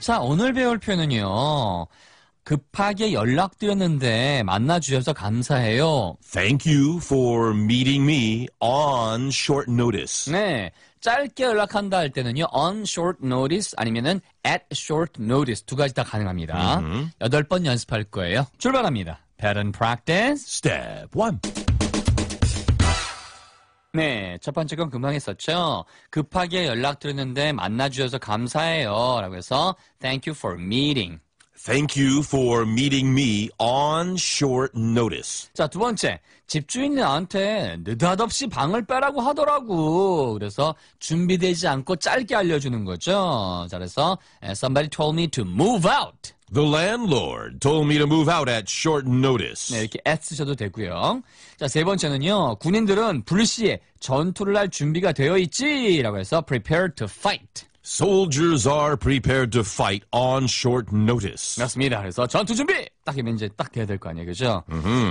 자, 오늘 배울 표현은요. 급하게 연락드렸는데 만나주셔서 감사해요. Thank you for meeting me on short notice. 네. 짧게 연락한다 할 때는요. on short notice 아니면은 at short notice 두 가지 다 가능합니다. 여덟 번 연습할 거예요. 출발합니다. Pattern practice. Step 1. 네, 첫 번째 건 금방 했었죠. 급하게 연락드렸는데 만나주셔서 감사해요. 라고 해서 Thank you for meeting. Thank you for meeting me on short notice. 자, 두 번째. 집주인이 나한테 느닷없이 방을 빼라고 하더라고. 그래서 준비되지 않고 짧게 알려주는 거죠. 자, 그래서 somebody told me to move out. The landlord told me to move out at short notice. 네, 이렇게 애 쓰셔도 되고요. 자, 세 번째는요. 군인들은 불시에 전투를 할 준비가 되어 있지라고 해서 prepare to fight. Soldiers are prepared to fight on short notice. 맞습니다. 그래서 전투 준비! 딱이제딱 돼야 될 거 아니에요. 그죠?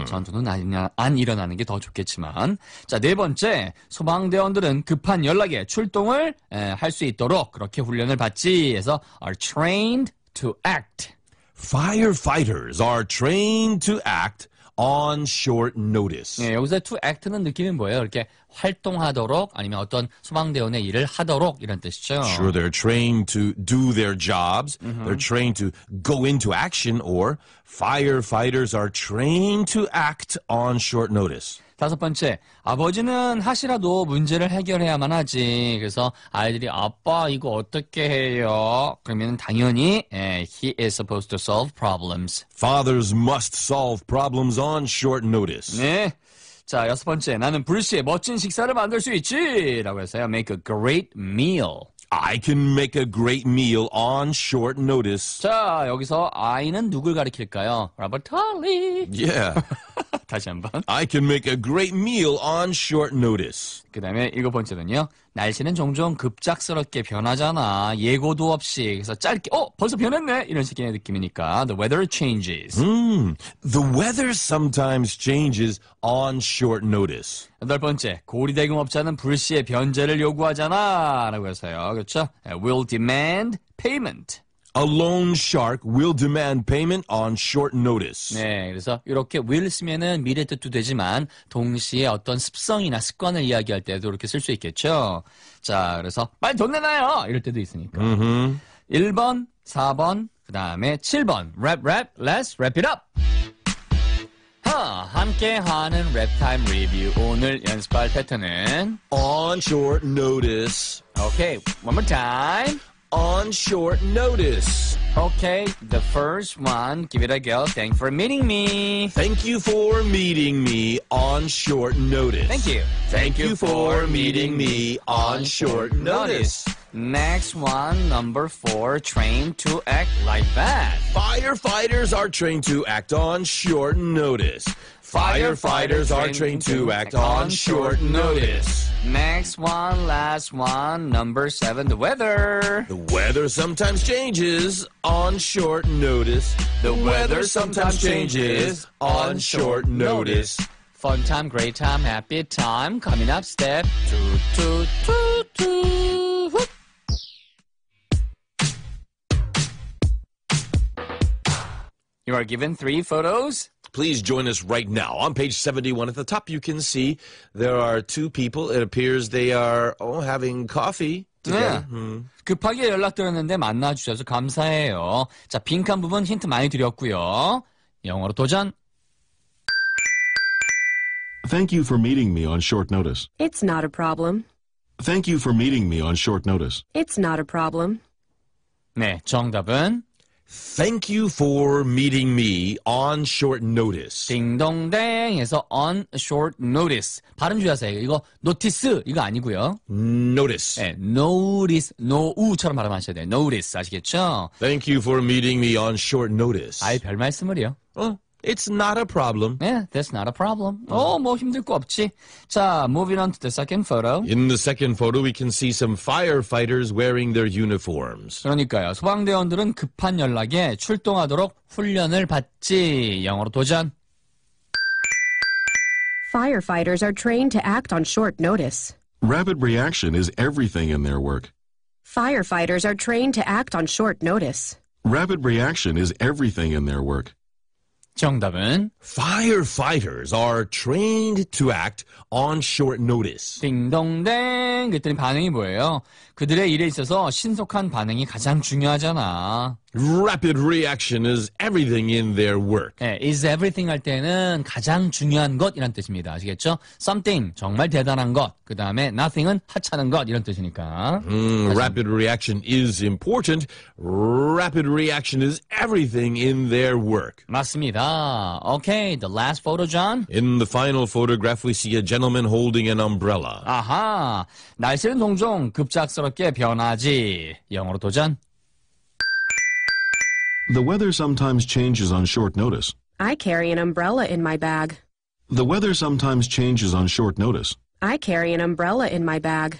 전투는 아안 일어나는 게 더 좋겠지만. 자, 네 번째. 소방대원들은 급한 연락에 출동을 할 수 있도록 그렇게 훈련을 받지. 해서 are trained to act. Firefighters are trained to act on short notice. 네, 여기서 to act는 느낌은 뭐예요? 이렇게 활동하도록 아니면 어떤 소방대원의 일을 하도록 이런 뜻이죠. Sure, they're trained to do their jobs. Mm-hmm. They're trained to go into action, or firefighters are trained to act on short notice. 다섯 번째, 아버지는 하시라도 문제를 해결해야만 하지. 그래서 아이들이 아빠 이거 어떻게 해요? 그러면 당연히 예, he is supposed to solve problems. Fathers must solve problems on short notice. 네. 자, 여섯 번째, 나는 브루스의 멋진 식사를 만들 수 있지. 라고 했어요. Make a great meal. I can make a great meal on short notice. 자, 여기서 I는 누굴 가리킬까요? Robert Tully. Yeah. 다시 한번. I can make a great meal on short notice. 그 다음에 일곱 번째는요. 날씨는 종종 급작스럽게 변하잖아. 예고도 없이. 그래서 짧게, 어, 벌써 변했네? 이런 식의 느낌이니까. The weather changes. 음, the weather sometimes changes on short notice. 여덟 번째, 고리대금업자는 불시에 변제를 요구하잖아. 라고 해서요. 그렇죠? Will demand payment. A loan shark will demand payment on short notice. 네, 그래서 이렇게 will 쓰면은 미래 뜻도 되지만 동시에 어떤 습성이나 습관을 이야기할 때도 이렇게 쓸 수 있겠죠. 자, 그래서 빨리 돈 내놔요. 이럴 때도 있으니까. 음. 1번, 4번, 그다음에 7번. 랩 랩. Let's wrap it up. 하, 함께하는 랩타임 리뷰 오늘 연습할 패턴은 On short notice. 오케이. Okay, one more time. on short notice. Okay, the first one, give it a go. Thanks for meeting me. Thank you for meeting me on short notice. Thank you. Thank, Thank you, you for meeting me on short notice. notice. Next one, number four, trained to act like that. Firefighters are trained to act on short notice. Firefighters are trained to act on short notice. Next one, last one, number seven, the weather. The weather sometimes changes on short notice. The weather sometimes changes on short notice. Fun time, great time, happy time. Coming up, step two, two, two. You are given three photos. Please join us right now. On page 71 at the top, you can see there are two people. It appears they are oh, having coffee. 네. 음. 급하게 연락드렸는데 만나주셔서 감사해요. 자, 빈칸 부분 힌트 많이 드렸고요. 영어로 도전. Thank you for meeting me on short notice. It's not a problem. Thank you for meeting me on short notice. It's not a problem. 네, 정답은 Thank you for meeting me on short notice. 딩동댕에서 on short notice. 발음 주의하세요. 이거 notice 이거 아니고요. Notice. 네, notice, no u처럼 발음하셔야 돼요. notice 아시겠죠? Thank you for meeting me on short notice. 아예 별 말씀을요. 어? It's not a problem. Yeah, that's not a problem. Oh, 뭐 힘들 거 없지. 자, moving on to the second photo. In the second photo, we can see some firefighters wearing their uniforms. 그러니까요. 소방대원들은 급한 연락에 출동하도록 훈련을 받지. 영어로 도전. Firefighters are trained to act on short notice. Rapid reaction is everything in their work. Firefighters are trained to act on short notice. Rapid reaction is everything in their work. 정답은 Firefighters are trained to act on short notice. 띵동댕 그랬더니 반응이 뭐예요? 그들의 일에 있어서 신속한 반응이 가장 중요하잖아. Rapid reaction is everything in their work. 예, is everything 할 때는 가장 중요한 것 이런 뜻입니다. 아시겠죠? Something 정말 대단한 것. 그 다음에 nothing은 하찮은 것 이런 뜻이니까. 음, rapid reaction is important. Rapid reaction is everything in their work. 맞습니다. Okay, the last photo, John. In the final photograph, we see a gentleman holding an umbrella. 아하, 날씨는 종종 급작스럽게 변하지. 영어로 도전. The weather sometimes changes on short notice. I carry an umbrella in my bag. The weather sometimes changes on short notice. I carry an umbrella in my bag.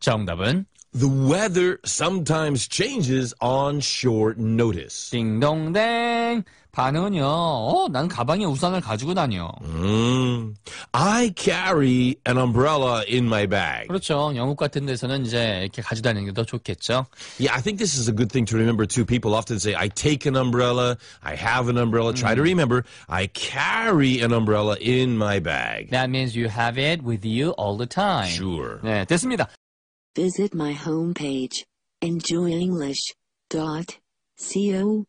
정답은 the weather sometimes changes on short notice. 딩동댕. 반은요. 어, 난 가방에 우산을 가지고 다녀. 음. I carry an umbrella in my bag. 그렇죠. 영국 같은 데서는 이제 이렇게 가지고 다니는 게 더 좋겠죠. Yeah, I think this is a good thing to remember too. People often say I take an umbrella, I have an umbrella. Try to mm. remember I carry an umbrella in my bag. That means you have it with you all the time. Sure. 네, 됐습니다. Visit my homepage, enjoyenglish.co.kr.